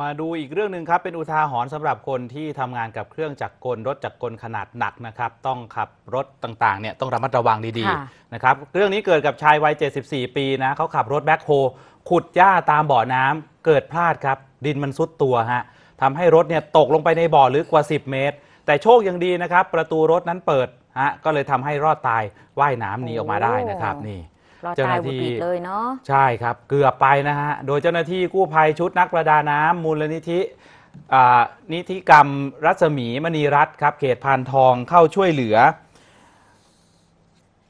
มาดูอีกเรื่องหนึ่งครับ เป็นอุทาหรณ์สำหรับคนที่ทำงานกับเครื่องจักรกลรถจักรกลขนาดหนักนะครับ ต้องขับรถต่างๆเนี่ยต้องระมัดระวังดีๆนะครับเรื่องนี้เกิดกับชายวัย 74 ปีนะเขาขับรถแบ็คโฮขุดหญ้าตามบ่อน้ำเกิดพลาดครับ ดินมันซุดตัวฮะทำให้รถเนี่ยตกลงไปในบ่อลึกกว่า 10 เมตร แต่โชคยังดีนะครับ ประตูรถนั้นเปิดฮะก็เลยทำให้รอดตายว่ายน้ำหนีออกมาได้นะครับนี่รอเจ้าหน้าที่เลยเนาะใช่ครับเกือบไปนะฮะ โดยเจ้าหน้าที่กู้ภัยชุดนักประดาน้ำ มูลนิธินิธิกรรมรัศมีมณีรัตน์ครับ เขตพานทองเข้าช่วยเหลือ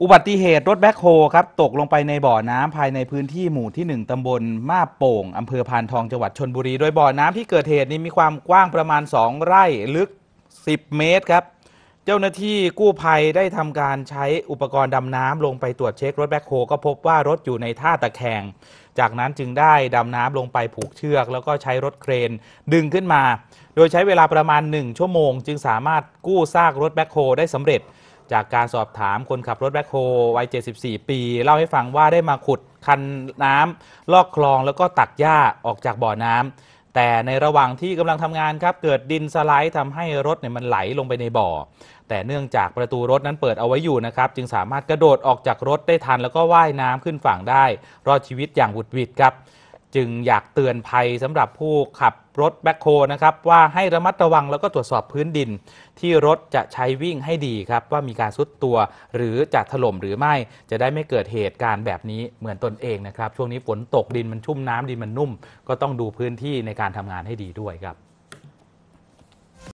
อุบัติเหตุ รถแบ็คโฮครับ ตกลงไปในบ่อน้ำภายในพื้นที่หมู่ที่ 1ตำบลมาโป่งอำเภอพานทองจังหวัดชนบุรีโดยบ่อน้ำที่เกิดเหตุนี้มีความกว้างประมาณ2ไร่ลึก10 เมตรครับเจ้าหน้าที่กู้ภัยได้ทำการใช้อุปกรณ์ดำน้ำลงไปตรวจเช็ครถแบ็คโฮก็พบว่ารถอยู่ในท่าตะแคง จากนั้นจึงได้ดำน้ำลงไปผูกเชือกแล้วก็ใช้รถเครนดึงขึ้นมา โดยใช้เวลาประมาณ 1 ชั่วโมงจึงสามารถกู้ซากรถแบ็คโฮได้สำเร็จ จากการสอบถามคนขับรถแบ็คโฮวัย74 ปี เล่าให้ฟังว่าได้มาขุดคันน้ำลอกคลองแล้วก็ตักหญ้าออกจากบ่อน้ำแต่ในระหว่างที่กำลังทำงานครับ เกิดดินสไลด์ทำให้รถเนี่ยมันไหลลงไปในบ่อ แต่เนื่องจากประตูรถนั้นเปิดเอาไว้อยู่นะครับ จึงสามารถกระโดดออกจากรถได้ทันแล้วก็ว่ายน้ำขึ้นฝั่งได้ รอดชีวิตอย่างหวุดหวิดครับจึงอยากเตือนภัยสำหรับผู้ขับรถแบ็คโฮนะครับว่าให้ระมัดระวังแล้วก็ตรวจสอบพื้นดินที่รถจะใช้วิ่งให้ดีครับว่ามีการซุดตัวหรือจะถล่มหรือไม่จะได้ไม่เกิดเหตุการณ์แบบนี้เหมือนตนเองนะครับช่วงนี้ฝนตกดินมันชุ่มน้ำดินมันนุ่มก็ต้องดูพื้นที่ในการทำงานให้ดีด้วยครับ